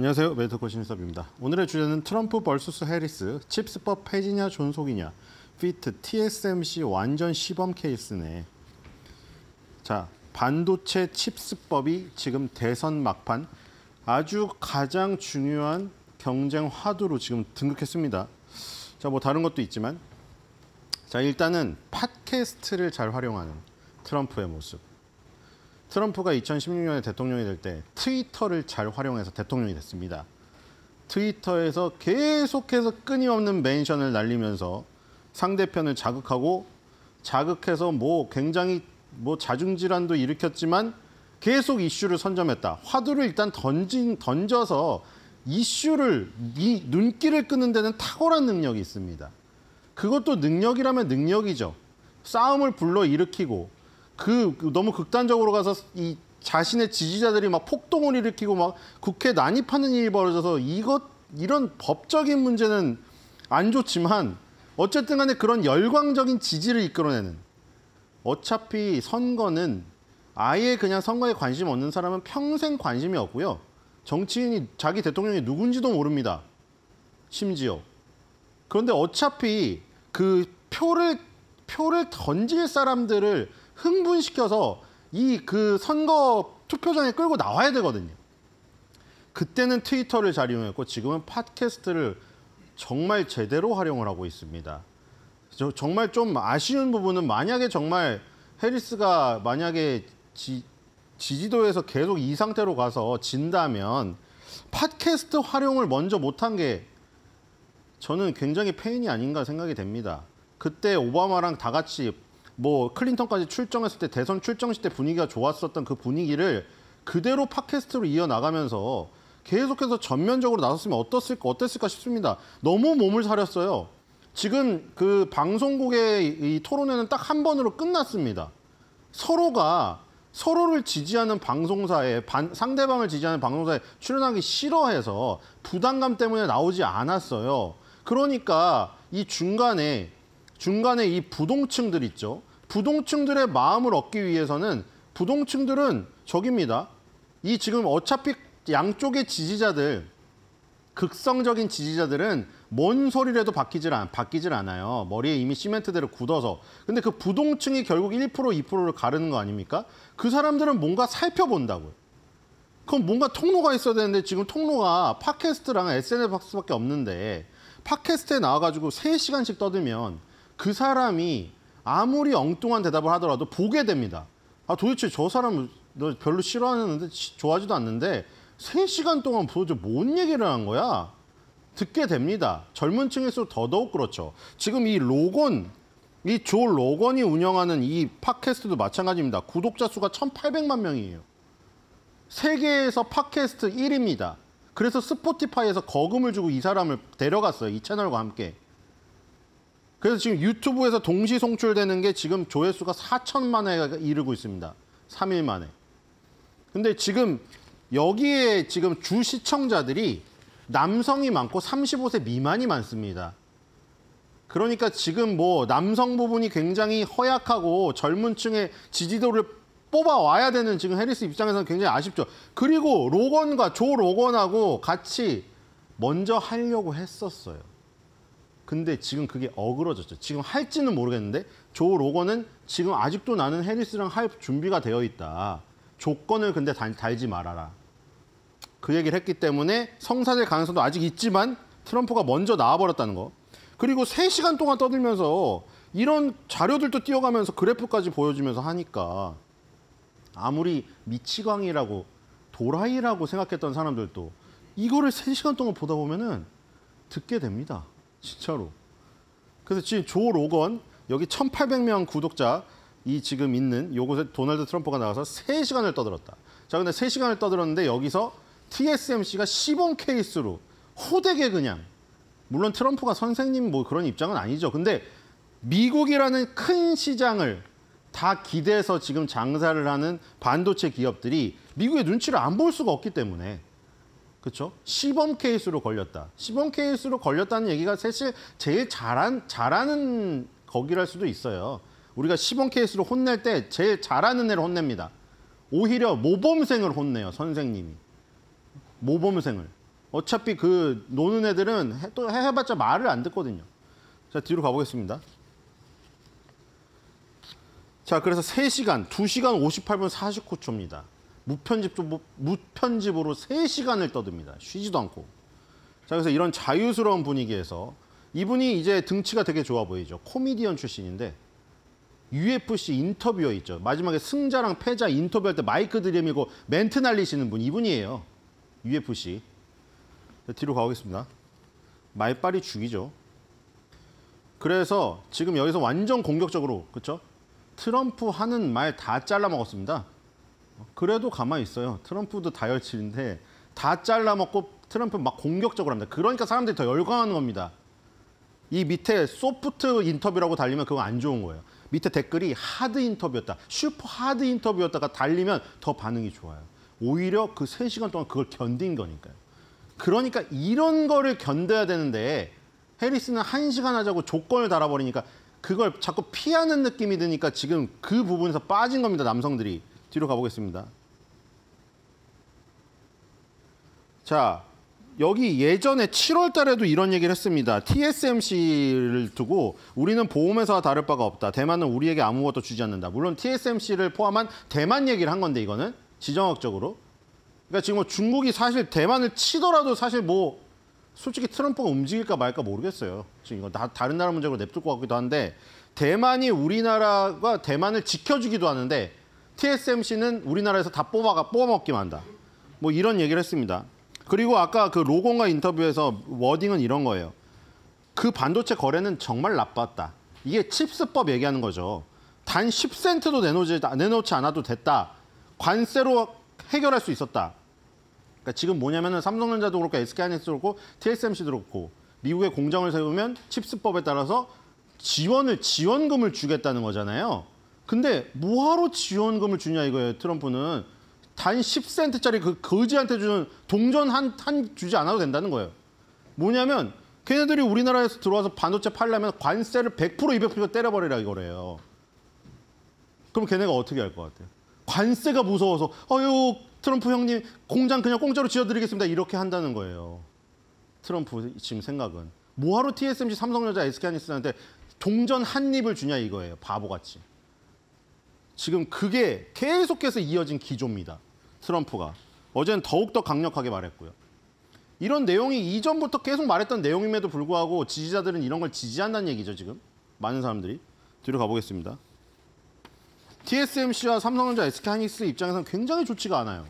안녕하세요. 메이터 코신수섭입니다. 오늘의 주제는 트럼프 vs 해리스, 칩스법 폐지냐 존속이냐, 피트 TSMC 완전 시범 케이스네. 자, 반도체 칩스법이 지금 대선 막판 아주 가장 중요한 경쟁 화두로 지금 등극했습니다. 자, 뭐 다른 것도 있지만 자, 일단은 팟캐스트를 잘 활용하는 트럼프의 모습. 트럼프가 2016년에 대통령이 될 때 트위터를 잘 활용해서 대통령이 됐습니다. 트위터에서 계속해서 끊임없는 멘션을 날리면서 상대편을 자극하고 자극해서 뭐 굉장히 뭐 자중질환도 일으켰지만 계속 이슈를 선점했다. 화두를 일단 던진 던져서 이슈를 이 눈길을 끄는 데는 탁월한 능력이 있습니다. 그것도 능력이라면 능력이죠. 싸움을 불러 일으키고 그, 그 너무 극단적으로 가서 이 자신의 지지자들이 막 폭동을 일으키고 막 국회 난입하는 일이 벌어져서 이것 이런 법적인 문제는 안 좋지만 어쨌든 간에 그런 열광적인 지지를 이끌어내는 어차피 선거는 아예 그냥 선거에 관심 없는 사람은 평생 관심이 없고요. 정치인이 자기 대통령이 누군지도 모릅니다. 심지어. 그런데 어차피 그 표를 표를 던질 사람들을 흥분시켜서 이 그 선거 투표장에 끌고 나와야 되거든요. 그때는 트위터를 잘 이용했고 지금은 팟캐스트를 정말 제대로 활용을 하고 있습니다. 정말 좀 아쉬운 부분은 만약에 정말 해리스가 만약에 지, 지지도에서 계속 이 상태로 가서 진다면 팟캐스트 활용을 먼저 못한 게 저는 굉장히 페인이 아닌가 생각이 됩니다. 그때 오바마랑 다 같이 뭐 클린턴까지 출정했을 때 대선 출정 시 때 분위기가 좋았었던 그 분위기를 그대로 팟캐스트로 이어나가면서 계속해서 전면적으로 나섰으면 어떻을까, 어땠을까 싶습니다. 너무 몸을 사렸어요. 지금 그 방송국의 이 토론회는 딱 한 번으로 끝났습니다. 서로가 서로를 지지하는 방송사에 반, 상대방을 지지하는 방송사에 출연하기 싫어해서 부담감 때문에 나오지 않았어요. 그러니까 이 중간에 중간에 이 부동층들 있죠. 부동층들의 마음을 얻기 위해서는 부동층들은 적입니다. 이 지금 어차피 양쪽의 지지자들, 극성적인 지지자들은 뭔 소리라도 바뀌질, 않, 바뀌질 않아요. 머리에 이미 시멘트대로 굳어서. 근데 그 부동층이 결국 1% 2%를 가르는 거 아닙니까? 그 사람들은 뭔가 살펴본다고요. 그럼 뭔가 통로가 있어야 되는데 지금 통로가 팟캐스트랑 SNS밖에 없는데 팟캐스트에 나와가지고 3시간씩 떠들면 그 사람이 아무리 엉뚱한 대답을 하더라도 보게 됩니다. 아 도대체 저 사람 너 별로 싫어하는데 좋아하지도 않는데 3시간 동안 도대체 뭔 얘기를 한 거야? 듣게 됩니다. 젊은 층에서록 더더욱 그렇죠. 지금 이 로건, 이 조 로건이 운영하는 이 팟캐스트도 마찬가지입니다. 구독자 수가 1,800만 명이에요. 세계에서 팟캐스트 1위입니다. 그래서 스포티파이에서 거금을 주고 이 사람을 데려갔어요. 이 채널과 함께. 그래서 지금 유튜브에서 동시 송출되는 게 지금 조회수가 4천만에 이르고 있습니다. 3일 만에. 근데 지금 여기에 지금 주 시청자들이 남성이 많고 35세 미만이 많습니다. 그러니까 지금 뭐 남성 부분이 굉장히 허약하고 젊은 층의 지지도를 뽑아와야 되는 지금 해리스 입장에서는 굉장히 아쉽죠. 그리고 로건과 조 로건하고 같이 먼저 하려고 했었어요. 근데 지금 그게 어그러졌죠. 지금 할지는 모르겠는데 조 로건은 지금 아직도 나는 해리스랑 할 준비가 되어 있다. 조건을 근데 달, 달지 말아라. 그 얘기를 했기 때문에 성사될 가능성도 아직 있지만 트럼프가 먼저 나와버렸다는 거. 그리고 세시간 동안 떠들면서 이런 자료들도 띄어가면서 그래프까지 보여주면서 하니까 아무리 미치광이라고 도라이라고 생각했던 사람들도 이거를 세시간 동안 보다 보면은 듣게 됩니다. 진짜로. 그래서 지금 조 로건 여기 1,800명 구독자 이 지금 있는 요곳에 도널드 트럼프가 나와서 3시간을 떠들었다. 자, 근데 3시간을 떠들었는데 여기서 TSMC가 시범 케이스로 호되게 그냥 물론 트럼프가 선생님 뭐 그런 입장은 아니죠. 근데 미국이라는 큰 시장을 다 기대해서 지금 장사를 하는 반도체 기업들이 미국의 눈치를 안 볼 수가 없기 때문에 그렇죠? 시범 케이스로 걸렸다. 시범 케이스로 걸렸다는 얘기가 사실 제일 잘한 잘하는 거기랄 수도 있어요. 우리가 시범 케이스로 혼낼 때 제일 잘하는 애를 혼냅니다. 오히려 모범생을 혼내요 선생님이 모범생을. 어차피 그 노는 애들은 해, 또 해봤자 말을 안 듣거든요. 자 뒤로 가보겠습니다. 자 그래서 3시간, 2시간 58분 49초입니다. 무편집 좀 무편집으로 3시간을 떠듭니다. 쉬지도 않고. 자, 그래서 이런 자유스러운 분위기에서 이분이 이제 등치가 되게 좋아 보이죠. 코미디언 출신인데 UFC 인터뷰어 있죠. 마지막에 승자랑 패자 인터뷰할 때 마이크 들이밀고 멘트 날리시는 분 이분이에요. UFC. 뒤로 가보겠습니다. 말빨이 죽이죠. 그래서 지금 여기서 완전 공격적으로 그렇죠? 트럼프 하는 말 다 잘라 먹었습니다. 그래도 가만히 있어요. 트럼프도 다혈질인데 다 잘라먹고 트럼프 막 공격적으로 합니다. 그러니까 사람들이 더 열광하는 겁니다. 이 밑에 소프트 인터뷰라고 달리면 그건안 좋은 거예요. 밑에 댓글이 하드 인터뷰였다, 슈퍼 하드 인터뷰였다가 달리면 더 반응이 좋아요. 오히려 그3시간 동안 그걸 견딘 거니까요. 그러니까 이런 거를 견뎌야 되는데 해리스는 1시간 하자고 조건을 달아버리니까 그걸 자꾸 피하는 느낌이 드니까 지금 그 부분에서 빠진 겁니다, 남성들이. 뒤로 가보겠습니다. 자, 여기 예전에 7월 달에도 이런 얘기를 했습니다. TSMC를 두고 우리는 보험회사와 다를 바가 없다. 대만은 우리에게 아무것도 주지 않는다. 물론 TSMC를 포함한 대만 얘기를 한 건데 이거는 지정학적으로. 그러니까 지금 뭐 중국이 사실 대만을 치더라도 사실 뭐 솔직히 트럼프가 움직일까 말까 모르겠어요. 지금 이거 다, 다른 나라 문제로 냅둘 것 같기도 한데 대만이 우리나라가 대만을 지켜주기도 하는데 TSMC는 우리나라에서 다 뽑아가 뽑아먹기만 한다. 뭐 이런 얘기를 했습니다. 그리고 아까 그 로건과 인터뷰에서 워딩은 이런 거예요. 그 반도체 거래는 정말 나빴다. 이게 칩스법 얘기하는 거죠. 단 10센트도 내놓지, 내놓지 않아도 됐다. 관세로 해결할 수 있었다. 그러니까 지금 뭐냐면은 삼성전자도 그렇고 SK하이닉스도 그렇고 TSMC도 그렇고 미국의 공장을 세우면 칩스법에 따라서 지원을 지원금을 주겠다는 거잖아요. 근데 뭐하러 지원금을 주냐 이거예요. 트럼프는 단 10센트짜리 그 거지한테 주는 동전 한, 한 주지 않아도 된다는 거예요. 뭐냐면 걔네들이 우리나라에서 들어와서 반도체 팔려면 관세를 100% 200% 때려버리라 이거래요. 그럼 걔네가 어떻게 할 것 같아요? 관세가 무서워서 어유 트럼프 형님 공장 그냥 공짜로 지어드리겠습니다 이렇게 한다는 거예요. 트럼프 지금 생각은 뭐하러 TSMC 삼성전자 SK하이닉스한테 동전 한 입을 주냐 이거예요 바보같이. 지금 그게 계속해서 이어진 기조입니다. 트럼프가. 어제는 더욱더 강력하게 말했고요. 이런 내용이 이전부터 계속 말했던 내용임에도 불구하고 지지자들은 이런 걸 지지한다는 얘기죠, 지금. 많은 사람들이. 뒤로 가보겠습니다. TSMC와 삼성전자 SK하이닉스 입장에서는 굉장히 좋지가 않아요.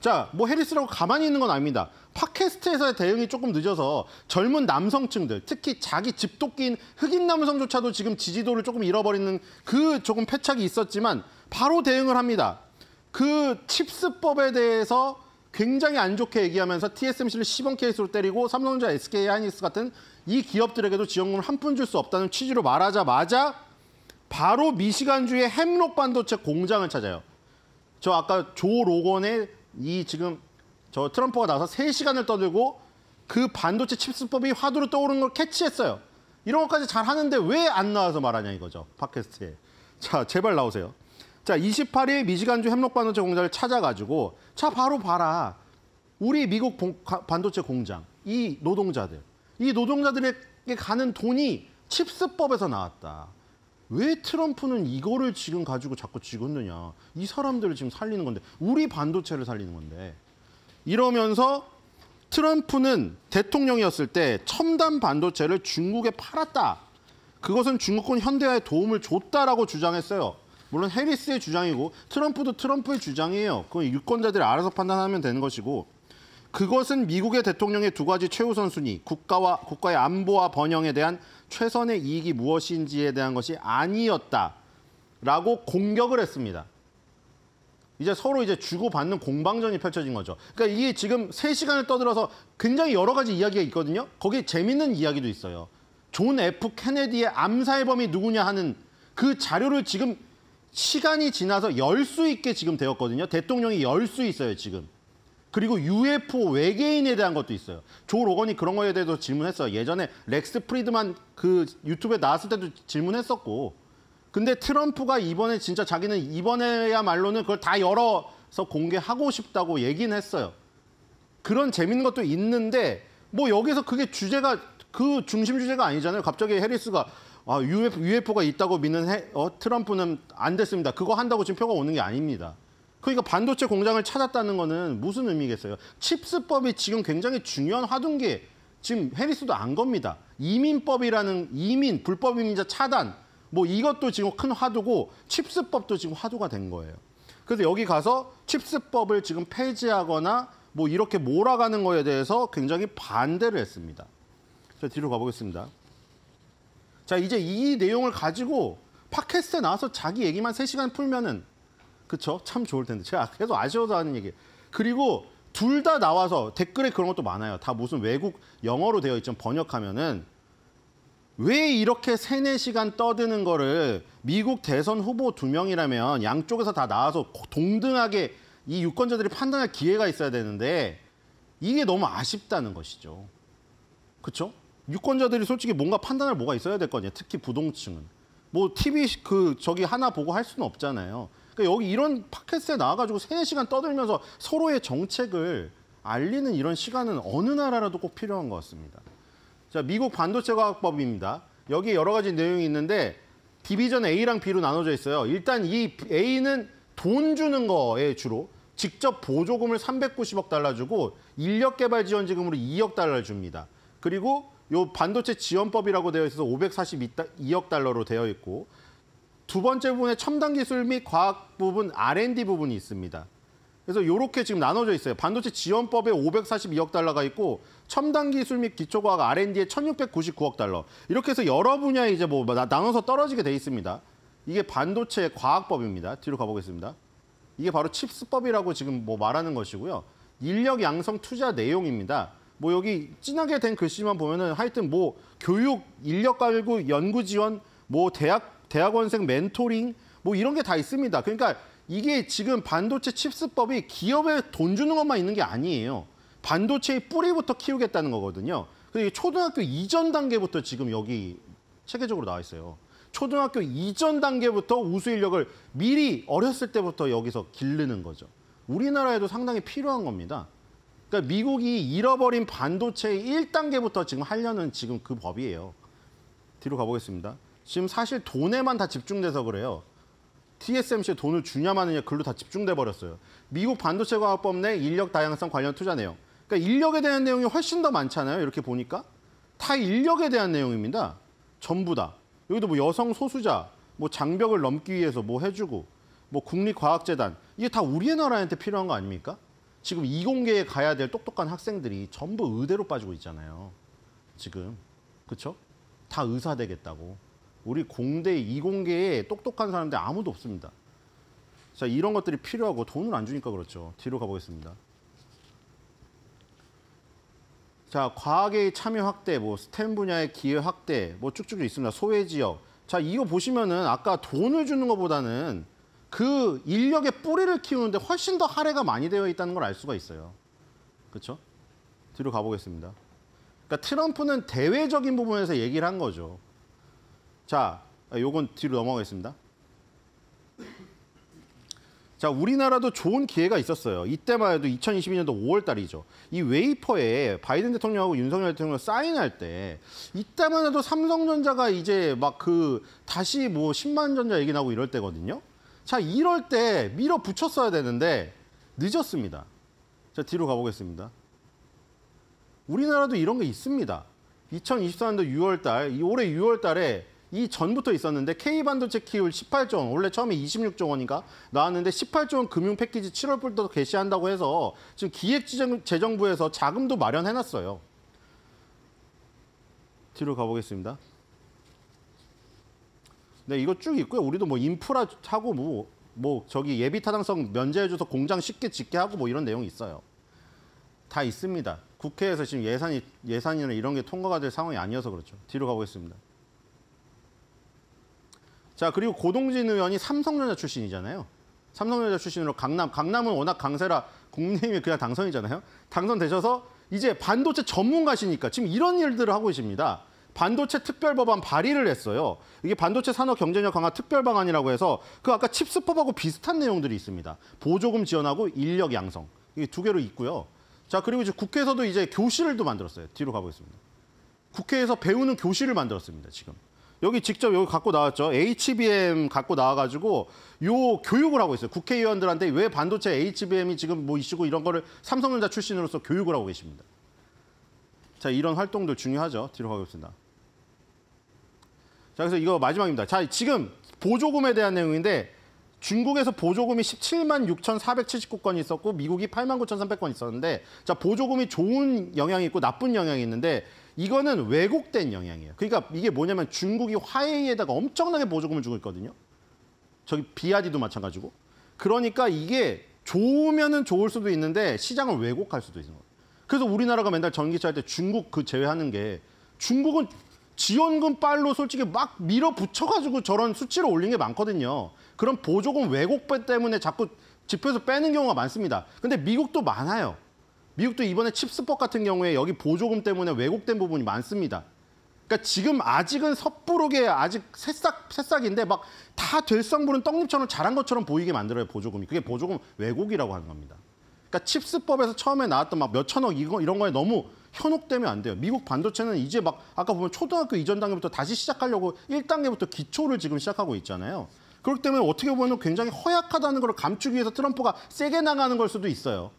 자, 뭐 해리스라고 가만히 있는 건 아닙니다. 팟캐스트에서의 대응이 조금 늦어서 젊은 남성층들, 특히 자기 집도끼인 흑인 남성조차도 지금 지지도를 조금 잃어버리는 그 조금 패착이 있었지만 바로 대응을 합니다. 그 칩스법에 대해서 굉장히 안 좋게 얘기하면서 TSMC를 10원 케이스로 때리고 삼성전자 SK 하이닉스 같은 이 기업들에게도 지원금을 한 푼 줄 수 없다는 취지로 말하자마자 바로 미시간주의 햄록 반도체 공장을 찾아요. 저 아까 조 로건의 이 지금 저 트럼프가 나서 세시간을 떠들고 그 반도체 칩스법이 화두로 떠오르는 걸 캐치했어요. 이런 것까지 잘 하는데 왜 안 나와서 말하냐 이거죠. 팟캐스트에. 자, 제발 나오세요. 자, 28일 미시간주 협력 반도체 공장을 찾아가지고 자, 바로 봐라. 우리 미국 반도체 공장, 이 노동자들, 이 노동자들에게 가는 돈이 칩스법에서 나왔다. 왜 트럼프는 이거를 지금 가지고 자꾸 쥐었느냐. 이 사람들을 지금 살리는 건데 우리 반도체를 살리는 건데 이러면서 트럼프는 대통령이었을 때 첨단 반도체를 중국에 팔았다. 그것은 중국군 현대화에 도움을 줬다라고 주장했어요. 물론 해리스의 주장이고 트럼프도 트럼프의 주장이에요. 그건 유권자들이 알아서 판단하면 되는 것이고 그것은 미국의 대통령의 두 가지 최우선 순위, 국가와 국가의 안보와 번영에 대한 최선의 이익이 무엇인지에 대한 것이 아니었다라고 공격을 했습니다. 이제 서로 이제 주고받는 공방전이 펼쳐진 거죠. 그러니까 이게 지금 세시간을 떠들어서 굉장히 여러 가지 이야기가 있거든요. 거기에 재밌는 이야기도 있어요. 존 F 케네디의 암살범이 누구냐 하는 그 자료를 지금 시간이 지나서 열 수 있게 지금 되었거든요. 대통령이 열 수 있어요, 지금. 그리고 UFO 외계인에 대한 것도 있어요. 조 로건이 그런 거에 대해서 질문했어요. 예전에 렉스 프리드만 그 유튜브에 나왔을 때도 질문했었고. 근데 트럼프가 이번에 진짜 자기는 이번에야말로는 그걸 다 열어서 공개하고 싶다고 얘기는 했어요. 그런 재밌는 것도 있는데 뭐 여기서 그게 주제가 그 중심 주제가 아니잖아요. 갑자기 해리스가 아, UFO, UFO가 있다고 믿는 해, 어, 트럼프는 안 됐습니다. 그거 한다고 지금 표가 오는 게 아닙니다. 그러니까 반도체 공장을 찾았다는 거는 무슨 의미겠어요? 칩스법이 지금 굉장히 중요한 화두인 지금 해리스도 안 겁니다. 이민법이라는 이민, 불법 이민자 차단 뭐 이것도 지금 큰 화두고 칩스법도 지금 화두가 된 거예요. 그래서 여기 가서 칩스법을 지금 폐지하거나 뭐 이렇게 몰아가는 거에 대해서 굉장히 반대를 했습니다. 자, 뒤로 가보겠습니다. 자, 이제 이 내용을 가지고 팟캐스트에 나와서 자기 얘기만 세시간 풀면은 그렇죠참 좋을 텐데. 제가 계속 아쉬워서 하는 얘기. 그리고 둘 다 나와서 댓글에 그런 것도 많아요. 다 무슨 외국 영어로 되어 있죠. 번역하면은 왜 이렇게 세네 시간 떠드는 거를 미국 대선 후보 두 명이라면 양쪽에서 다 나와서 동등하게 이 유권자들이 판단할 기회가 있어야 되는데 이게 너무 아쉽다는 것이죠. 그렇죠? 유권자들이 솔직히 뭔가 판단할 뭐가 있어야 될 거 아니에요. 특히 부동층은. 뭐 TV 그 저기 하나 보고 할 수는 없잖아요. 그러니까 여기 이런 팟캐스트에 나와가지고 세시간 떠들면서 서로의 정책을 알리는 이런 시간은 어느 나라라도 꼭 필요한 것 같습니다. 자, 미국 반도체 과학법입니다. 여기에 여러 가지 내용이 있는데 디비전 A랑 B로 나눠져 있어요. 일단 이 A는 돈 주는 거에 주로 직접 보조금을 390억 달러 주고 인력 개발 지원 지금으로 2억 달러를 줍니다. 그리고 요 반도체 지원법이라고 되어 있어서 542억 달러로 되어 있고 두 번째 부분에 첨단 기술 및 과학 부분 R&D 부분이 있습니다. 그래서 이렇게 지금 나눠져 있어요. 반도체 지원법에 542억 달러가 있고 첨단 기술 및 기초과학 R&D에 1,699억 달러. 이렇게 해서 여러 분야에 이제 뭐 나눠서 떨어지게 돼 있습니다. 이게 반도체 과학법입니다. 뒤로 가보겠습니다. 이게 바로 칩스법이라고 지금 뭐 말하는 것이고요. 인력 양성 투자 내용입니다. 뭐 여기 진하게 된 글씨만 보면은 하여튼 뭐 교육 인력 갈고 연구 지원 뭐 대학 대학원생 멘토링 뭐 이런 게 다 있습니다. 그러니까 이게 지금 반도체 칩스법이 기업에 돈 주는 것만 있는 게 아니에요. 반도체의 뿌리부터 키우겠다는 거거든요. 그리고 초등학교 이전 단계부터 지금 여기 체계적으로 나와 있어요. 초등학교 이전 단계부터 우수 인력을 미리 어렸을 때부터 여기서 기르는 거죠. 우리나라에도 상당히 필요한 겁니다. 그러니까 미국이 잃어버린 반도체의 1단계부터 지금 하려는 지금 그 법이에요. 뒤로 가보겠습니다. 지금 사실 돈에만 다 집중돼서 그래요. TSMC에 돈을 주냐 마느냐 글로 다 집중돼 버렸어요. 미국 반도체 과학법 내 인력 다양성 관련 투자 내용. 그러니까 인력에 대한 내용이 훨씬 더 많잖아요. 이렇게 보니까 다 인력에 대한 내용입니다. 전부 다. 여기도 뭐 여성 소수자, 뭐 장벽을 넘기 위해서 뭐 해주고, 뭐 국립과학재단 이게 다 우리 나라한테 필요한 거 아닙니까? 지금 이공계에 가야 될 똑똑한 학생들이 전부 의대로 빠지고 있잖아요. 지금 그렇죠? 다 의사 되겠다고. 우리 공대 이공계에 똑똑한 사람들 아무도 없습니다. 자, 이런 것들이 필요하고 돈을 안 주니까 그렇죠. 뒤로 가보겠습니다. 자, 과학의 참여 확대, 뭐 스템 분야의 기회 확대, 뭐 쭉쭉 있습니다. 소외 지역. 자, 이거 보시면은 아까 돈을 주는 것보다는 그 인력의 뿌리를 키우는데 훨씬 더 할애가 많이 되어 있다는 걸 알 수가 있어요. 그렇죠? 뒤로 가보겠습니다. 그러니까 트럼프는 대외적인 부분에서 얘기를 한 거죠. 자, 요건 뒤로 넘어가겠습니다. 자, 우리나라도 좋은 기회가 있었어요. 이때만 해도 2022년도 5월 달이죠. 이 웨이퍼에 바이든 대통령하고 윤석열 대통령 사인할 때 이때만 해도 삼성전자가 이제 막 그 다시 뭐 10만 전자 얘기 나고 이럴 때거든요. 자, 이럴 때 밀어붙였어야 되는데 늦었습니다. 자, 뒤로 가보겠습니다. 우리나라도 이런 게 있습니다. 2024년도 6월 달, 올해 6월 달에 이 전부터 있었는데 K반도체 키울 18조 원, 원래 처음에 26조 원인가 나왔는데 18조 원 금융 패키지 7월부터 개시한다고 해서 지금 기획재정부에서 자금도 마련해놨어요. 뒤로 가보겠습니다. 네, 이거 쭉 있고요. 우리도 뭐 인프라 하고 뭐, 뭐 저기 예비 타당성 면제해줘서 공장 쉽게 짓게 하고 뭐 이런 내용이 있어요. 다 있습니다. 국회에서 지금 예산이 예산이나 이런 게 통과가 될 상황이 아니어서 그렇죠. 뒤로 가보겠습니다. 자, 그리고 고동진 의원이 삼성전자 출신이잖아요. 삼성전자 출신으로 강남, 강남은 워낙 강세라 국민의힘이 그냥 당선이잖아요. 당선되셔서 이제 반도체 전문가시니까 지금 이런 일들을 하고 계십니다. 반도체 특별법안 발의를 했어요. 이게 반도체 산업 경쟁력 강화 특별방안이라고 해서 그 아까 칩스법하고 비슷한 내용들이 있습니다. 보조금 지원하고 인력 양성. 이게 두 개로 있고요. 자, 그리고 이제 국회에서도 이제 교실을 또 만들었어요. 뒤로 가보겠습니다. 국회에서 배우는 교실을 만들었습니다, 지금. 여기 직접 여기 갖고 나왔죠. HBM 갖고 나와가지고 요 교육을 하고 있어요. 국회의원들한테 왜 반도체 HBM이 지금 뭐 이슈고 이런 거를 삼성전자 출신으로서 교육을 하고 계십니다. 자, 이런 활동들 중요하죠. 뒤로 가겠습니다. 자, 그래서 이거 마지막입니다. 자, 지금 보조금에 대한 내용인데 중국에서 보조금이 17만 6,479건이 있었고 미국이 8만 9,300건 있었는데 자 보조금이 좋은 영향이 있고 나쁜 영향이 있는데 이거는 왜곡된 영향이에요. 그러니까 이게 뭐냐면 중국이 화웨이에다가 엄청나게 보조금을 주고 있거든요. 저기 비아디도 마찬가지고. 그러니까 이게 좋으면은 좋을 수도 있는데 시장을 왜곡할 수도 있는 거예요. 그래서 우리나라가 맨날 전기차 할 때 중국 그 제외하는 게 중국은 지원금 빨로 솔직히 막 밀어붙여가지고 저런 수치를 올린 게 많거든요. 그런 보조금 왜곡배 때문에 자꾸 지표에서 빼는 경우가 많습니다. 근데 미국도 많아요. 미국도 이번에 칩스법 같은 경우에 여기 보조금 때문에 왜곡된 부분이 많습니다. 그러니까 지금 아직은 섣부르게 아직 새싹 새싹인데 막 다 될성부는 떡잎처럼 자란 것처럼 보이게 만들어요 보조금이 그게 보조금 왜곡이라고 하는 겁니다. 그러니까 칩스법에서 처음에 나왔던 막 몇천억 이거 이런 거에 너무 현혹되면 안 돼요. 미국 반도체는 이제 막 아까 보면 초등학교 이전 단계부터 다시 시작하려고 1단계부터 기초를 지금 시작하고 있잖아요. 그렇기 때문에 어떻게 보면 굉장히 허약하다는 걸 감추기 위해서 트럼프가 세게 나가는 걸 수도 있어요.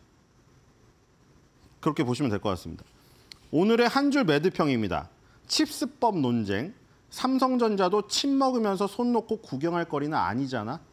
그렇게 보시면 될 것 같습니다. 오늘의 한 줄 매드평입니다. 칩스법 논쟁. 삼성전자도 침 먹으면서 손 놓고 구경할 거리는 아니잖아.